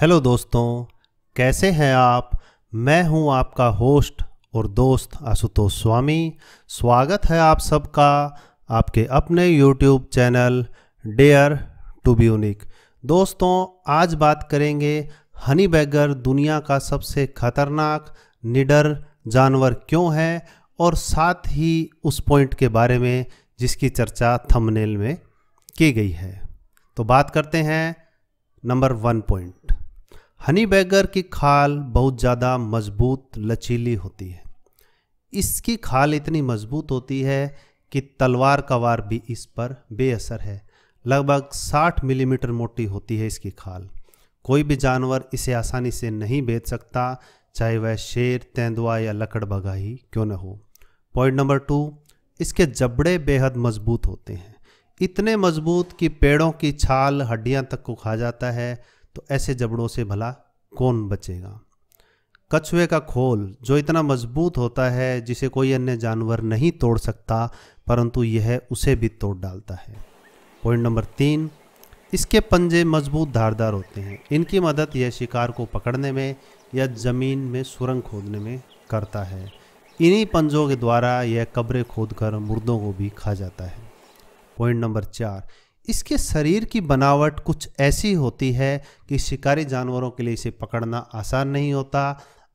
hello दोस्तों कैसे हैं आप मैं हूं आपका होस्ट और दोस्त आशुतोष स्वामी स्वागत है आप सबका आपके अपने YouTube channel dare to be unique दोस्तों आज बात करेंगे हनी बैगर दुनिया का सबसे खतरनाक निडर जानवर क्यों है और साथ ही उस पॉइंट के बारे में जिसकी चर्चा थंबनेल में की गई है तो बात करते हैं number one point honey badger की खाल बहुत ज़्यादा मजबूत लचीली होती है इसकी खाल इतनी मजबूत होती है कि तलवार का वार भी इस पर बेअसर है लगभग 60 मिलीमीटर मोटी होती है इसकी खाल कोई भी जानवर इसे आसानी से नहीं बेच सकता चाहे वह शेर तेंदुआ या लकड़बगा ही क्यों न हो पॉइंट नंबर टू इसके जबड़े बेहद मजबूत होते हैं इतने मजबूत कि पेड़ों की छाल हड्डियां तक को खा जाता है तो ऐसे जबड़ों से भला कौन बचेगा कछुए का खोल जो इतना मजबूत होता है जिसे कोई अन्य जानवर नहीं तोड़ सकता परंतु यह उसे भी तोड़ डालता है पॉइंट नंबर तीन इसके पंजे मजबूत धारदार होते हैं इनकी मदद यह शिकार को पकड़ने में या ज़मीन में सुरंग खोदने में करता है इन्हीं पंजों के द्वारा यह कब्रें खोदकर मुर्दों को भी खा जाता है पॉइंट नंबर चार इसके शरीर की बनावट कुछ ऐसी होती है कि शिकारी जानवरों के लिए इसे पकड़ना आसान नहीं होता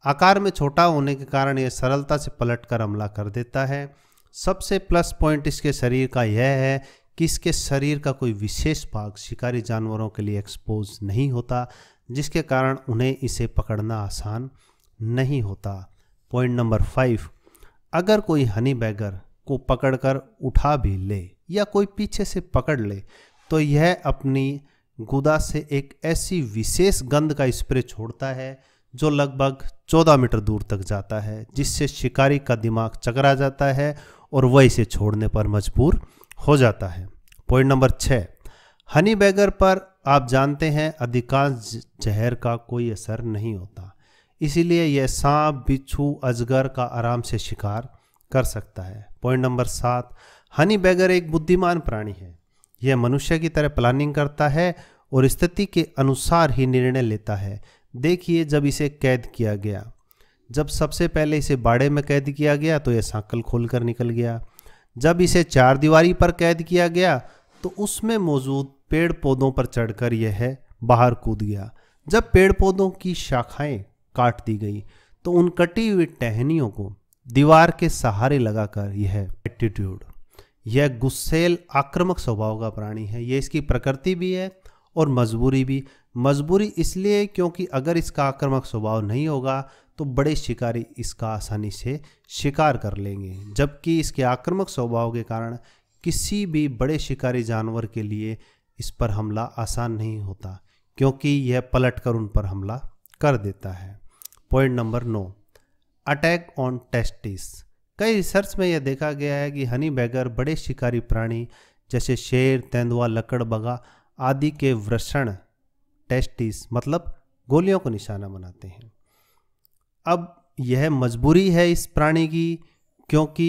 आकार में छोटा होने के कारण यह सरलता से पलट कर हमला कर देता है सबसे प्लस पॉइंट इसके शरीर का यह है कि इसके शरीर का कोई विशेष भाग शिकारी जानवरों के लिए एक्सपोज नहीं होता जिसके कारण उन्हें इसे पकड़ना आसान नहीं होता पॉइंट नंबर फाइव अगर कोई हनी बैगर को पकड़कर उठा भी ले या कोई पीछे से पकड़ ले तो यह अपनी गुदा से एक ऐसी विशेष गंध का स्प्रे छोड़ता है जो लगभग 14 मीटर दूर तक जाता है जिससे शिकारी का दिमाग चकरा जाता है और वह इसे छोड़ने पर मजबूर हो जाता है पॉइंट नंबर छः हनी बैगर पर आप जानते हैं अधिकांश जहर का कोई असर नहीं होता इसीलिए यह सांप बिच्छू अजगर का आराम से शिकार कर सकता है पॉइंट नंबर सात हनी बैगर एक बुद्धिमान प्राणी है यह मनुष्य की तरह प्लानिंग करता है और स्थिति के अनुसार ही निर्णय लेता है देखिए जब इसे कैद किया गया जब सबसे पहले इसे बाड़े में कैद किया गया तो यह सांकल खोलकर निकल गया जब इसे चार दीवारी पर कैद किया गया तो उसमें मौजूद पेड़ पौधों पर चढ़कर यह बाहर कूद गया जब पेड़ पौधों की शाखाएं काट दी गई तो उन कटी हुई टहनियों को दीवार के सहारे लगाकर यह एटीट्यूड यह गुस्सेल आक्रामक स्वभाव का प्राणी है यह इसकी प्रकृति भी है और मजबूरी भी मजबूरी इसलिए क्योंकि अगर इसका आक्रामक स्वभाव नहीं होगा तो बड़े शिकारी इसका आसानी से शिकार कर लेंगे जबकि इसके आक्रामक स्वभाव के कारण किसी भी बड़े शिकारी जानवर के लिए इस पर हमला आसान नहीं होता क्योंकि यह पलट कर उन पर हमला कर देता है पॉइंट नंबर नौ अटैक ऑन टेस्टिस कई रिसर्च में यह देखा गया है कि हनी बैगर बड़े शिकारी प्राणी जैसे शेर तेंदुआ लकड़बगा आदि के वृषण टेस्टिस मतलब गोलियों को निशाना बनाते हैं अब यह मजबूरी है इस प्राणी की क्योंकि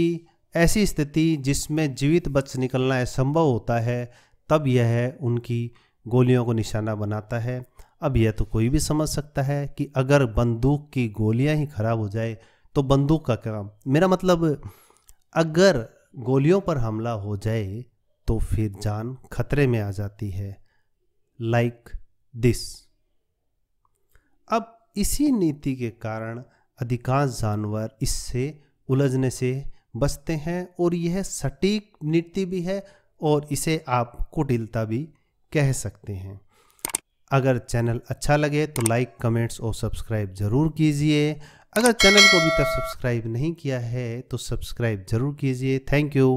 ऐसी स्थिति जिसमें जीवित बच निकलना असंभव होता है तब यह उनकी गोलियों को निशाना बनाता है अब यह तो कोई भी समझ सकता है कि अगर बंदूक की गोलियां ही खराब हो जाए तो बंदूक का काम मेरा मतलब अगर गोलियों पर हमला हो जाए तो फिर जान खतरे में आ जाती है लाइक like दिस अब इसी नीति के कारण अधिकांश जानवर इससे उलझने से बचते हैं और यह सटीक नीति भी है और इसे आप कुटिलता भी कह सकते हैं अगर चैनल अच्छा लगे तो लाइक कमेंट्स और सब्सक्राइब ज़रूर कीजिए अगर चैनल को अभी तक सब्सक्राइब नहीं किया है तो सब्सक्राइब ज़रूर कीजिए थैंक यू